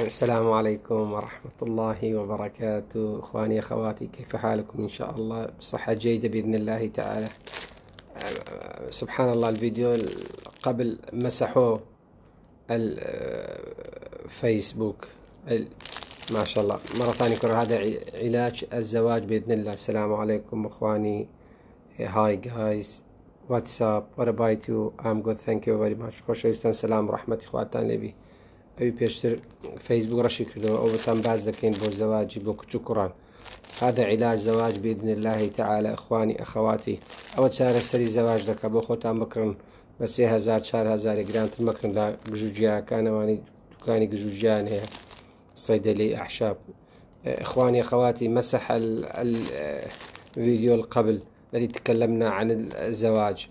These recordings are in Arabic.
السلام عليكم ورحمة الله وبركاته إخواني أخواتي كيف حالكم إن شاء الله بصحة جيدة بإذن الله تعالى سبحان الله الفيديو قبل مسحوه الفيسبوك ما شاء الله مرة ثانية كرة هذا علاج الزواج بإذن الله السلام عليكم إخواني هاي جايز واتساب what about you I'm good thank you very much خوش السلام ورحمة إخواتي النبي ئەوی پێشتر فەیسبوک ڕەشی کردەوە ئەوەتان باز دەکەین بۆ زەواجی بۆ کچ و کوڕان هذا علاج زواج بإذن الله تعالى إخواني أخواتي أو تشارة سري زواج لك بو خوتان بكرن بس هزار چار هزار گران تمكن لا گجوجيا كان واني دكاني گجوجيان هي صيدلي أعشاب إخواني أخواتي مسح الفيديو القبل الذي تكلمنا عن الزواج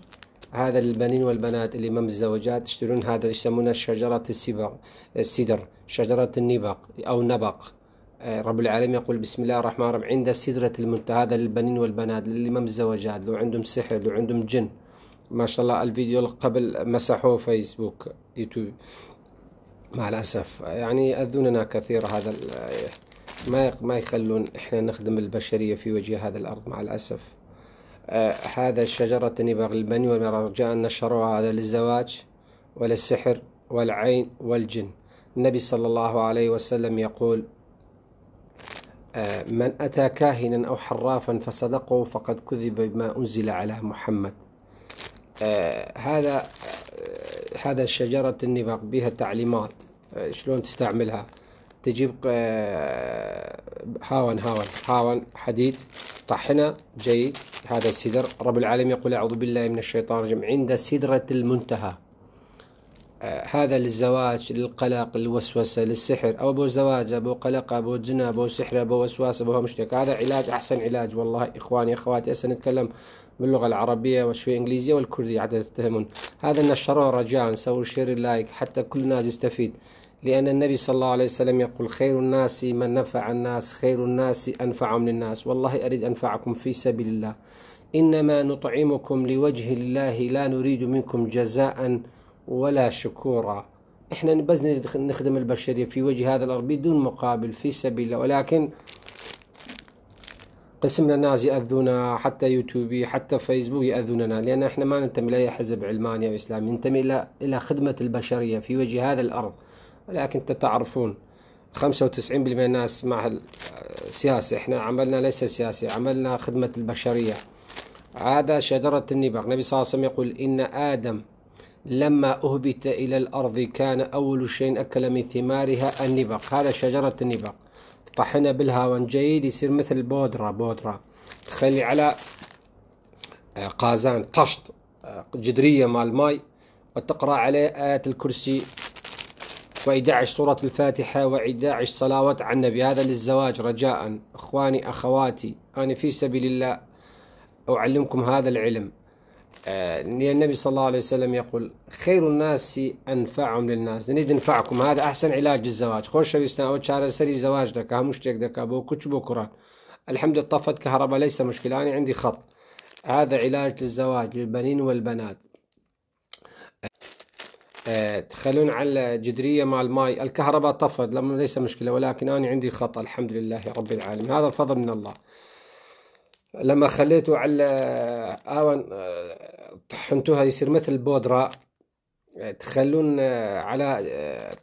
هذا البنين والبنات اللي مام الزوجات يشترون هذا يسمونه شجرة السبق السدر شجرة النبق أو نبق آه، رب العالمين يقول بسم الله الرحمن الرحيم عند سدرة المنتهى هذا للبنين والبنات اللي مام الزوجات لو عندهم سحر لو عندهم جن ما شاء الله الفيديو قبل مسحوه فيسبوك يوتيوب مع الأسف يعني يأذوننا كثير هذا ما ما يخلون احنا نخدم البشرية في وجه هذا الأرض مع الأسف هذا شجرة نبغ البني والمرجاء نشروها هذا للزواج وللسحر والعين والجن النبي صلى الله عليه وسلم يقول آه، من أتى كاهنا أو حرافا فصدقه فقد كذب بما أنزل على محمد آه، هذا آه، هذا شجرة النفاق بها تعليمات شلون تستعملها تجيب هاون هاون هاون حديد طحنا جيد هذا السدر رب العالمين يقول أعوذ بالله من الشيطان الرجيم عند سدرة المنتهى آه، هذا للزواج للقلق للوسوسة للسحر أو أبو زواج أبو قلق أبو جنة أبو سحر أبو وسواس أبو مشتك هذا علاج أحسن علاج والله إخواني أخواتي هسه نتكلم باللغة العربية وشوي إنجليزية والكردية عدد تتهمون هذا نشروه رجاء سووا شير لايك حتى كل الناس يستفيد لأن النبي صلى الله عليه وسلم يقول خير الناس من نفع الناس خير الناس أنفعهم للناس والله أريد أنفعكم في سبيل الله إنما نطعمكم لوجه الله لا نريد منكم جزاء ولا شكورا إحنا بس نخدم البشرية في وجه هذا الأرض بدون مقابل في سبيل الله ولكن قسم الناس يأذونا حتى يوتيوبي حتى فيسبوك يأذوننا لأن إحنا ما ننتمي لأي حزب علماني أو إسلامي ننتمي إلى خدمة البشرية في وجه هذا الأرض ولكن تعرفون 95% ناس مع السياسة احنا عملنا ليس سياسي عملنا خدمة البشرية هذا شجرة النبق النبي صلى الله عليه وسلم يقول إن آدم لما أهبت إلى الأرض كان أول شيء أكل من ثمارها النبق هذا شجرة النبق طحنا بالهاون جيد يصير مثل البودرة بودرة تخلي على آه، قازان قشط آه، جدرية مال الماء وتقرأ عليه آية الكرسي و11 سورة الفاتحة و11 صلوات على النبي هذا للزواج رجاء أخواني أخواتي أنا في سبيل الله أعلمكم هذا العلم آه، النبي صلى الله عليه وسلم يقول خير الناس أنفعهم للناس نريد ننفعكم هذا أحسن علاج الزواج خوش بيستنا أو شهر سري زواج مش مشتك دك ابو كتش الحمد لله طفت كهرباء ليس مشكلة أنا عندي خط هذا علاج للزواج للبنين والبنات آه، تخلون على الجدرية مع الماء الكهرباء طفت لما ليس مشكلة ولكن أنا عندي خطأ الحمد لله رب العالمين هذا الفضل من الله لما خليته على آون آه، آه، طحنتوها يصير مثل بودرة تخلون على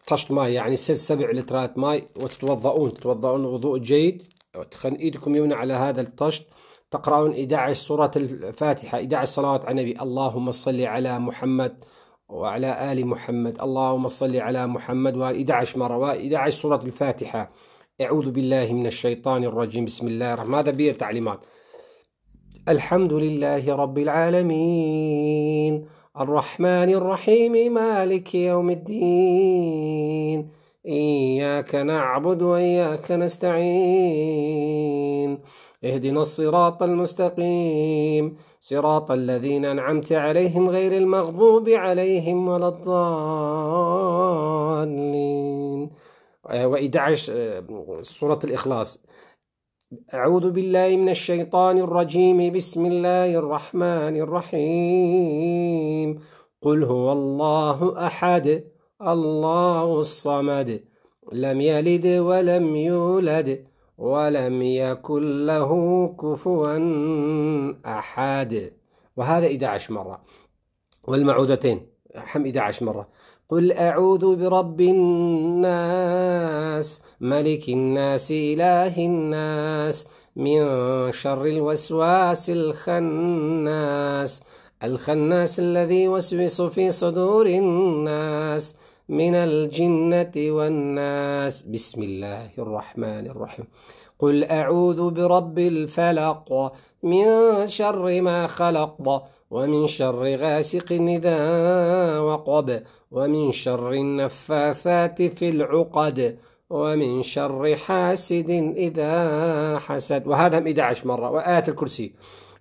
طشت ماي يعني ست سبع لترات ماي وتتوضؤون تتوضؤون وضوء جيد وتخن ايدكم يمنى على هذا الطشت تقرأون 11 سورة الفاتحة 11 صلوات على النبي اللهم صل على محمد وعلى آل محمد اللهم صل على محمد و11 مرة و11 سورة الفاتحة أعوذ بالله من الشيطان الرجيم بسم الله الرحمن هذا بيه تعليمات الحمد لله رب العالمين الرحمن الرحيم مالك يوم الدين إياك نعبد وإياك نستعين اهدنا الصراط المستقيم صراط الذين أنعمت عليهم غير المغضوب عليهم ولا الضالين آه، و11 آه، سورة الإخلاص أعوذ بالله من الشيطان الرجيم بسم الله الرحمن الرحيم قل هو الله أحد الله الصمد لم يلد ولم يولد ولم يكن له كفوا أحد وهذا 11 مرة والمعودتين حم 11 مرة قل أعوذ برب الناس ملك الناس إله الناس من شر الوسواس الخناس الخناس الذي يوسوس في صدور الناس من الجنة والناس بسم الله الرحمن الرحيم قل أعوذ برب الفلق من شر ما خلق ومن شر غاسق إذا وقب ومن شر النفاثات في العقد ومن شر حاسد إذا حسد وهذا 11 مرة وآت الكرسي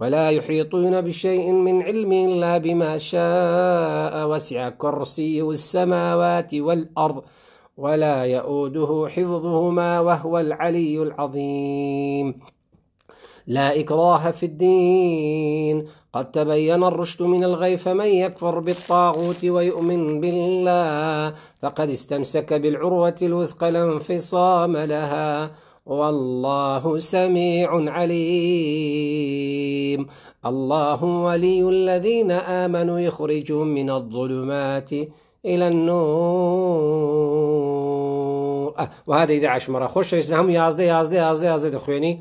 ولا يحيطون بشيء من علم إلا بما شاء وسع كرسيه السماوات والأرض ولا يؤوده حفظهما وهو العلي العظيم لا إكراه في الدين قد تبين الرشد من الغي فمن يكفر بالطاغوت ويؤمن بالله فقد استمسك بالعروة الوثقى لا انفصام لها والله سميع عليم الله ولي الذين آمنوا يخرجهم من الظلمات إلى النور أه وهذا 11 مرة خش هم يازدي يازدي يازدي يازدي أخواني يعني.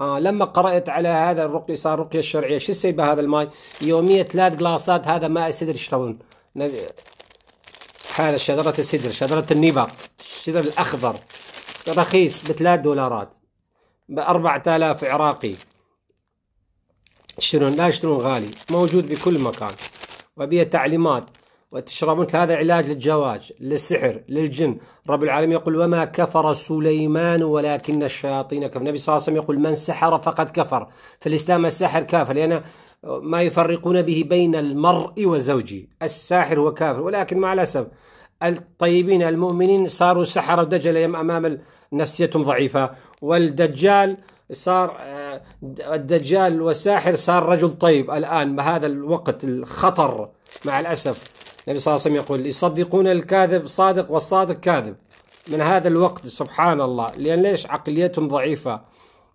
آه لما قرأت على هذا الرقي صار رقية الشرعية شو يصير بهذا الماء يومية ثلاث قلاصات هذا ماء السدر يشربون هذا شجرة السدر شجرة النبا الشجر الأخضر رخيص بثلاث دولارات بأربعة آلاف عراقي يشترون لا يشترون غالي موجود بكل مكان وبيه تعليمات وتشربون هذا علاج للجواج للسحر للجن رب العالمين يقول وما كفر سليمان ولكن الشياطين كفر النبي صلى الله عليه وسلم يقول من سحر فقد كفر في الإسلام السحر كافر لأن ما يفرقون به بين المرء وزوجه الساحر هو كافر ولكن مع الأسف الطيبين المؤمنين صاروا سحرة ودجلة أمام نفسيتهم ضعيفة والدجال صار آه، الدجال والساحر صار رجل طيب الآن بهذا الوقت الخطر مع الأسف النبي صلى الله عليه وسلم يقول يصدقون الكاذب صادق والصادق كاذب من هذا الوقت سبحان الله لأن ليش عقليتهم ضعيفة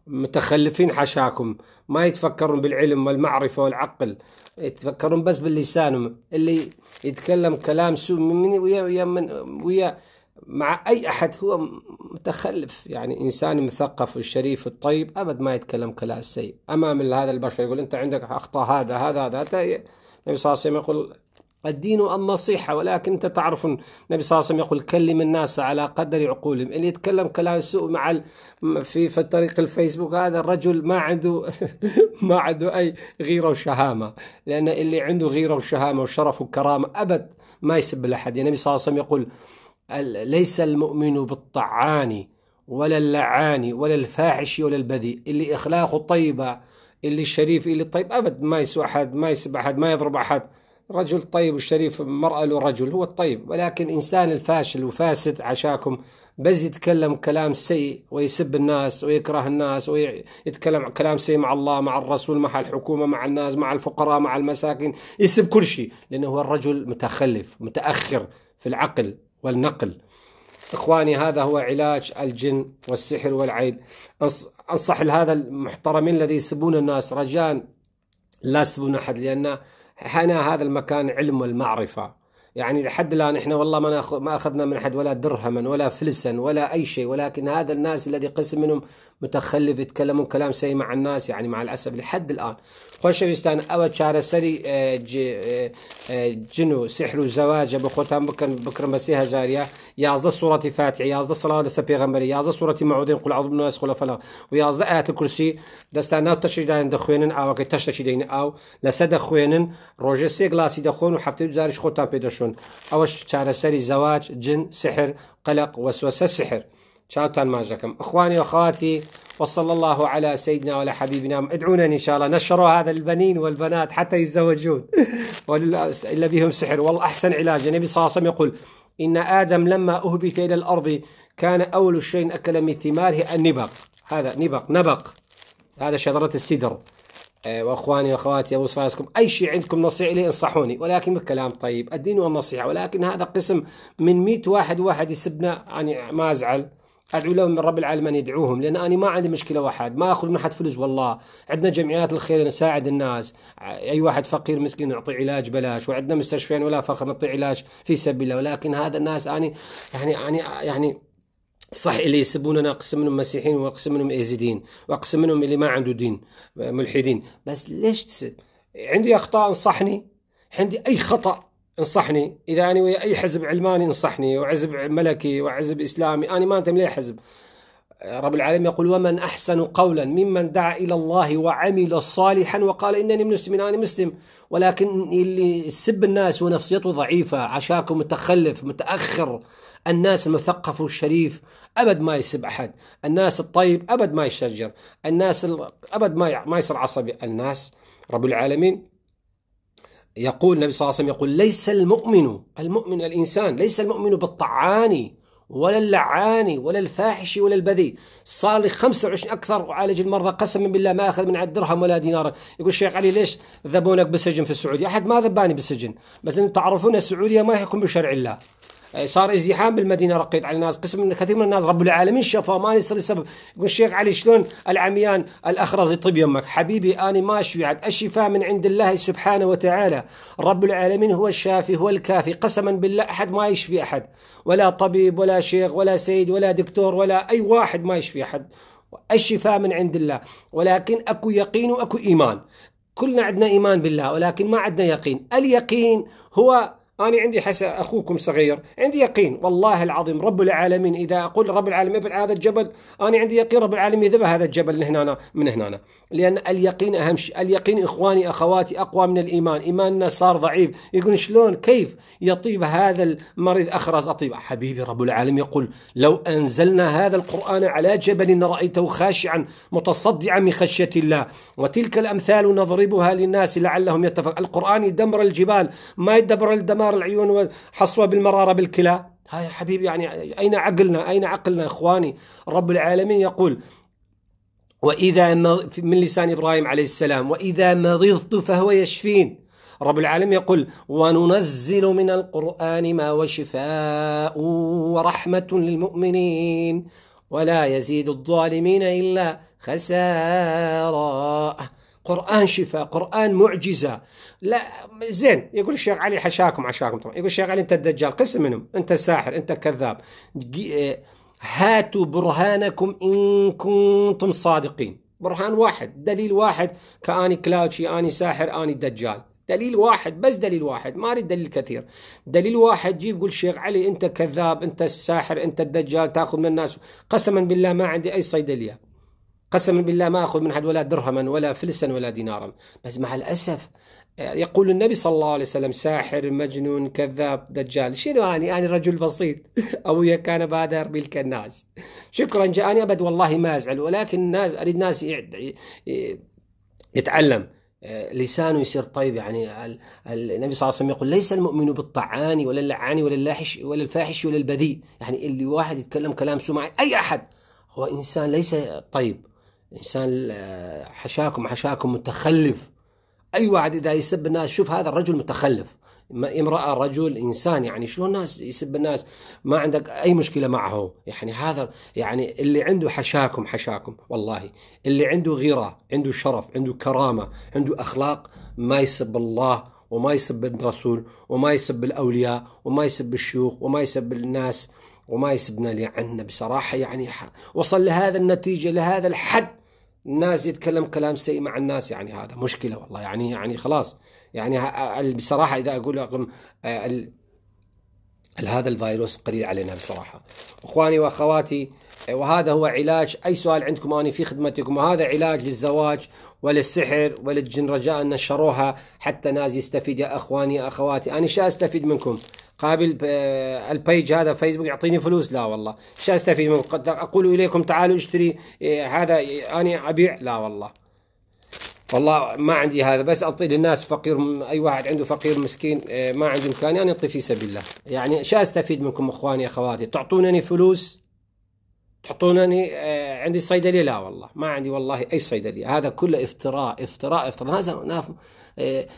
متخلفين حشاكم ما يتفكرون بالعلم والمعرفة والعقل يتفكرون بس باللسان اللي يتكلم كلام سوء من ويا ويا من ويا مع أي أحد هو متخلف يعني إنسان مثقف الشريف الطيب أبد ما يتكلم كلام سيء أمام هذا البشر يقول أنت عندك أخطاء هذا هذا هذا النبي صلى الله عليه وسلم يقول الدين النصيحة ولكن أنت تعرف النبي صلى الله عليه وسلم يقول كلم الناس على قدر عقولهم اللي يتكلم كلام سوء مع في في طريق الفيسبوك هذا الرجل ما عنده ما عنده أي غيرة وشهامة لأن اللي عنده غيرة وشهامة وشرف وكرامة أبد ما يسب لأحد النبي صلى الله عليه وسلم يقول ليس المؤمن بالطعان ولا اللعان ولا الفاحش ولا البذيء اللي إخلاقه طيبة اللي شريف اللي طيب أبد ما يسوء أحد ما يسب أحد ما يضرب أحد رجل طيب وشريف مرأة له رجل هو الطيب ولكن إنسان الفاشل وفاسد عشاكم بس يتكلم كلام سيء ويسب الناس ويكره الناس ويتكلم كلام سيء مع الله مع الرسول مع الحكومة مع الناس مع الفقراء مع المساكين يسب كل شيء لأنه هو الرجل متخلف متأخر في العقل والنقل إخواني هذا هو علاج الجن والسحر والعين أنصح لهذا المحترمين الذي يسبون الناس رجاء لا تسبون أحد لأن حنا هذا المكان علم والمعرفه يعني لحد الان احنا والله ما ما اخذنا من احد ولا درهما ولا فلسا ولا اي شيء ولكن هذا الناس الذي قسم منهم متخلف يتكلمون كلام سيء مع الناس يعني مع الاسف لحد الان بيستان او شارة سري جنو سحر الزواج أبو بە بكر بکەن بکرمەسی يازدا سورة فاتح يازدا صلاة لسا پیغمبري يازدا سورة معودين قل عظم ناس خلا فلا ويازدا آيات الكرسي دستانا تشجدين داين دخوينن او كي شي او لسا دخوينن روجي سي غلاسي دخوين وحفتي بزارش خودتان پیدا اوش چارسري زواج جن سحر قلق وسوسه سحر شاوتان ماجكم إخواني وأخواتي وصلى الله على سيدنا وعلى حبيبنا ادعونا إن شاء الله نشروا هذا البنين والبنات حتى يتزوجون إلا بهم سحر والله أحسن علاج النبي صلى الله عليه وسلم يقول إن آدم لما أهبت إلى الأرض كان أول شيء أكل من ثماره النبق هذا نبق نبق هذا شجرة السدر آه، واخواني واخواتي ابو صلاتكم اي شيء عندكم نصيحه لي انصحوني ولكن بالكلام طيب الدين والنصيحه ولكن هذا قسم من 100 واحد واحد يسبنا يعني ما ازعل ادعو لهم من رب العالمين يدعوهم لان انا ما عندي مشكله واحد ما اخذ من احد فلوس والله عندنا جمعيات الخير نساعد الناس اي واحد فقير مسكين نعطي علاج بلاش وعندنا مستشفيين ولا فخر نعطي علاج في سبيل الله ولكن هذا الناس اني يعني يعني يعني صح اللي يسبوننا اقسم منهم مسيحيين واقسم منهم ايزيدين واقسم منهم اللي ما عنده دين ملحدين بس ليش تسب عندي اخطاء انصحني عندي اي خطا انصحني اذا انا ويا اي حزب علماني انصحني وعزب ملكي وعزب اسلامي انا ما انتم لاي حزب رب العالمين يقول ومن احسن قولا ممن دعا الى الله وعمل صالحا وقال انني مسلم انا مسلم ولكن اللي يسب الناس ونفسيته ضعيفه عشاكم متخلف متاخر الناس المثقف الشريف ابد ما يسب احد الناس الطيب ابد ما يشجر الناس ابد ما ما يصير عصبي الناس رب العالمين يقول النبي صلى الله عليه وسلم يقول ليس المؤمن المؤمن الإنسان ليس المؤمن بالطعان ولا اللعان ولا الفاحش ولا البذيء صار لي 25 أكثر وعالج المرضى قسما بالله ما أخذ من عد درهم ولا دينار يقول الشيخ علي ليش ذبونك بالسجن في السعودية أحد ما ذباني بالسجن بس أنتم تعرفون السعودية ما يحكم بشرع الله آه، صار ازدحام بالمدينه رقيت على الناس قسم من كثير من الناس رب العالمين شفا ما يصير السبب يقول الشيخ علي شلون العميان الاخرز يطيب يمك حبيبي انا ما عاد الشفاء من عند الله سبحانه وتعالى رب العالمين هو الشافي هو الكافي قسما بالله احد ما يشفي احد ولا طبيب ولا شيخ ولا سيد ولا دكتور ولا اي واحد ما يشفي احد الشفاء من عند الله ولكن اكو يقين واكو ايمان كلنا عندنا ايمان بالله ولكن ما عندنا يقين اليقين هو أنا عندي حس أخوكم صغير عندي يقين والله العظيم رب العالمين إذا أقول رب العالمين يبعد هذا الجبل أنا عندي يقين رب العالمين يذبح هذا الجبل من هنا من هنا لأن اليقين أهم شيء اليقين إخواني أخواتي أقوى من الإيمان إيماننا صار ضعيف يقول شلون كيف يطيب هذا المريض أخرز أطيب حبيبي رب العالمين يقول لو أنزلنا هذا القرآن على جبل رأيته خاشعا متصدعا من خشية الله وتلك الأمثال نضربها للناس لعلهم يتفق القرآن يدمر الجبال ما يدبر الدمار احمرار العيون وحصوه بالمراره بالكلى هاي يا حبيبي يعني اين عقلنا اين عقلنا اخواني رب العالمين يقول واذا من لسان ابراهيم عليه السلام واذا مرضت فهو يشفين رب العالمين يقول وننزل من القرآن ما هو شفاء ورحمة للمؤمنين ولا يزيد الظالمين إلا خسارة قرآن شفاء قرآن معجزة لا زين يقول الشيخ علي حشاكم عشاكم طبعا يقول الشيخ علي أنت الدجال قسم منهم أنت ساحر أنت كذاب آه، هاتوا برهانكم إن كنتم صادقين برهان واحد دليل واحد كأني كلاوتشي أني ساحر أني دجال دليل واحد بس دليل واحد ما اريد دليل كثير دليل واحد جيب قول شيخ علي انت كذاب انت الساحر انت الدجال تاخذ من الناس قسما بالله ما عندي اي صيدليه قسما بالله ما أخذ من أحد ولا درهما ولا فلسا ولا دينارا بس مع الأسف يقول النبي صلى الله عليه وسلم ساحر مجنون كذاب دجال شنو أنا أنا رجل بسيط أبويا كان بادر ملك الناس شكرا جاءني أبد والله ما أزعل ولكن الناس أريد ناس يتعلم لسانه يصير طيب يعني النبي صلى الله عليه وسلم يقول ليس المؤمن بالطعان ولا اللعان ولا اللاحش ولا الفاحش ولا البذيء يعني اللي واحد يتكلم كلام سمعي أي أحد هو إنسان ليس طيب انسان آه، حشاكم حشاكم متخلف اي واحد اذا يسب الناس شوف هذا الرجل متخلف امراه رجل انسان يعني شلون الناس يسب الناس ما عندك اي مشكله معه يعني هذا يعني اللي عنده حشاكم حشاكم والله اللي عنده غيره عنده شرف عنده كرامه عنده اخلاق ما يسب الله وما يسب الرسول وما يسب الأولياء وما يسب الشيوخ وما يسب الناس وما يسبنا لعنا بصراحة يعني وصل لهذا النتيجة لهذا الحد الناس يتكلم كلام سيء مع الناس يعني هذا مشكله والله يعني يعني خلاص يعني بصراحه اذا اقول آه، هذا الفيروس قليل علينا بصراحه اخواني واخواتي آه، وهذا هو علاج اي سؤال عندكم انا في خدمتكم وهذا علاج للزواج وللسحر وللجن رجاء نشروها حتى ناس يستفيد يا اخواني يا اخواتي انا شو استفيد منكم قابل البيج هذا فيسبوك يعطيني فلوس لا والله شو استفيد من قد اقول اليكم تعالوا اشتري إيه، هذا انا ابيع لا والله والله ما عندي هذا بس اعطي للناس فقير اي واحد عنده فقير مسكين إيه، ما عنده امكانيه انا اعطي في سبيل الله يعني شو استفيد منكم اخواني اخواتي تعطونني فلوس تحطونني آه، عندي صيدليه لا والله ما عندي والله اي صيدليه هذا كله افتراء افتراء افتراء ناس آه،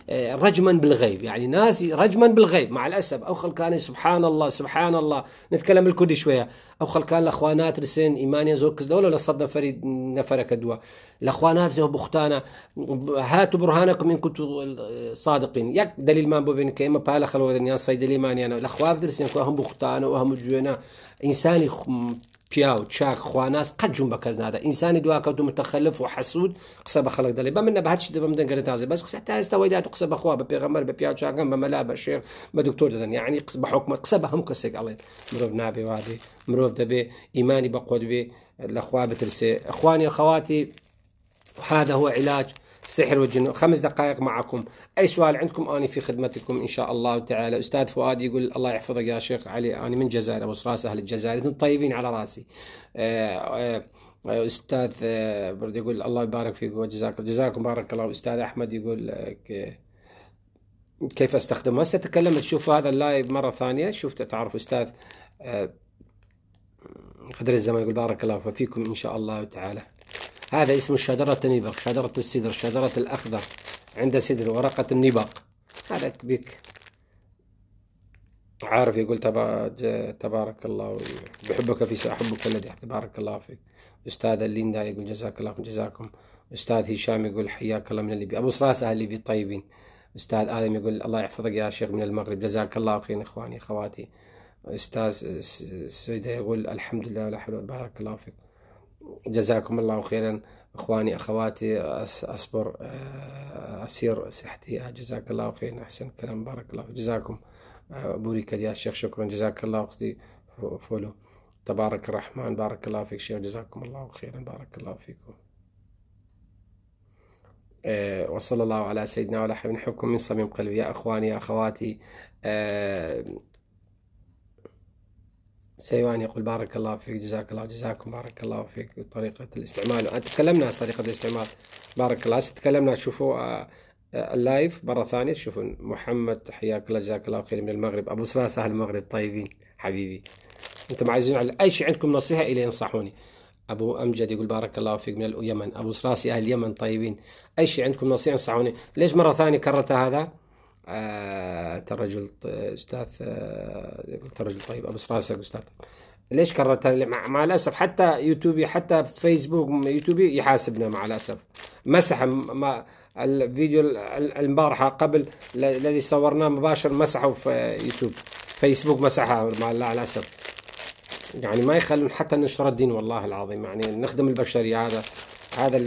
آه، رجما بالغيب يعني ناس رجما بالغيب مع الاسف او خلقان سبحان الله سبحان الله نتكلم الكردي شويه او خلقان الاخوانات رسين ايمانيا زوكس دوله ولا صدنا فريد نفرك دوا الاخوانات زي بختانا هاتوا برهانكم ان كنتوا صادقين يك دليل ما بين كيما بالا خلوا الصيدليه انا الاخوان رسين وهم بختانا وهم جوينا انسان پیاو چاک خواناس قد جون کز کەس انسان ئینسانی دواکەوت دو متخلف و حسود قسە بە دلی دەڵێ بە من نە بەهرچی دەبم دەنگرە تازە بەس قسە تا ئێستا وەیدا قسە بەخوا با پێغەمەر بە پیا چاکەم با مەلا با شێر بە دکتۆر دەدەن یعنی قس بە حکومە هم کسی هەم مروف نابی وادی مروف دبی ایمانی با ئیمانی بە قۆدبێ لەخوا بترسێ خوانی خەواتی هذا هو علاج سحر وجنو خمس دقائق معكم أي سؤال عندكم اني في خدمتكم إن شاء الله تعالى أستاذ فؤاد يقول الله يحفظك يا شيخ علي أنا من الجزائر أبو راس أهل الجزائر أنتم طيبين على راسي آه، آه، آه، استاذ برد يقول الله يبارك فيك وجزاكم جزاكم بارك الله استاذ احمد يقول كيف استخدمه هسه تكلم تشوف هذا اللايف مره ثانيه شفت تعرف استاذ خضر الزمان يقول بارك الله فيكم ان شاء الله تعالى هذا اسمه شجرة النبق شجرة السدر شجرة الأخضر عند سدر ورقة النبق هذا بك عارف يقول تبارك الله بحبك في أحبك الذي تبارك الله فيك أستاذ ليندا يقول جزاك الله جزاكم أستاذ هشام يقول حياك الله من الليبي أبو صراصة أهل الليبي طيبين أستاذ آدم يقول الله يحفظك يا شيخ من المغرب جزاك الله خير إخواني أخواتي أستاذ سيدة يقول الحمد لله ولا حول بارك الله فيك جزاكم الله خيرا اخواني اخواتي اصبر آه، اسير صحتي جزاك الله خيرا احسن كلام بارك الله جزاكم آه، بوريك يا شيخ شكرا جزاك الله اختي فولو تبارك الرحمن بارك الله فيك شيخ جزاكم الله خيرا بارك الله فيكم آه، وصلى الله على سيدنا وعلى حبيب حكم من صميم قلبي يا اخواني يا اخواتي سيوان يقول بارك الله فيك جزاك الله جزاكم بارك الله فيك طريقة الاستعمال آه، تكلمنا عن طريقة الاستعمال بارك الله تكلمنا شوفوا آه، آه، اللايف مرة ثانية تشوفون محمد حياك الله جزاك الله خير من المغرب أبو سراس أهل المغرب طيبين حبيبي أنتم عايزين على أي شيء عندكم نصيحة إلي انصحوني أبو أمجد يقول بارك الله فيك من اليمن أبو سراسي أهل اليمن طيبين أي شيء عندكم نصيحة انصحوني ليش مرة ثانية كررت هذا انت آه، رجل استاذ انت آه، رجل طيب ابو راسك استاذ ليش كررتها مع, مع الاسف حتى يوتيوبي حتى فيسبوك يوتيوبي يحاسبنا مع الاسف مسح ما الفيديو البارحه قبل الذي صورناه مباشر مسحه في يوتيوب فيسبوك مسحها مع الاسف يعني ما يخلون حتى نشر الدين والله العظيم يعني نخدم البشريه هذا هذا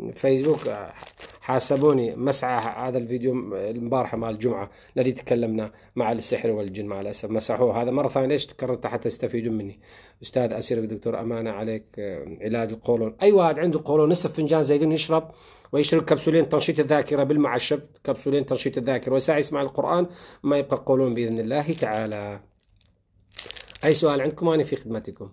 الفيسبوك آه، حاسبوني مسعى هذا الفيديو البارحة مع الجمعة الذي تكلمنا مع السحر والجن مع الأسف مسحوه هذا مرة ثانية ليش تكررت حتى تستفيدون مني أستاذ أسير دكتور أمانة عليك آه، علاج القولون أي واحد عنده قولون نصف فنجان زيتون يشرب ويشرب كبسولين تنشيط الذاكرة بالمعشب كبسولين تنشيط الذاكرة وساعة يسمع القرآن ما يبقى قولون بإذن الله تعالى أي سؤال عندكم أنا في خدمتكم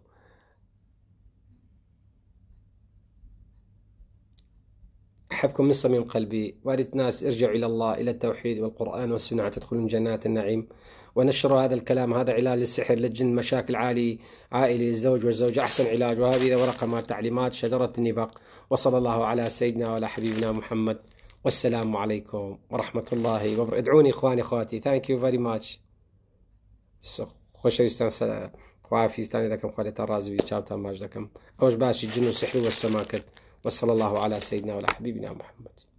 احبكم من صميم قلبي وأريد ناس ارجعوا إلى الله إلى التوحيد والقرآن والسنة تدخلون جنات النعيم ونشروا هذا الكلام هذا علاج للسحر للجن مشاكل عالي عائلي للزوج والزوجة أحسن علاج وهذه ورقة تعليمات شجرة النبق وصلى الله على سيدنا وعلى حبيبنا محمد والسلام عليكم ورحمة الله وبركاته ادعوني إخواني أخواتي ثانك يو فيري ماتش خوش خوا يستان إذا كم خالي ترازي بيتشاب تام ماجدكم أوش باشي جن سحري والسماكت وصلى الله على سيدنا وعلى حبيبنا محمد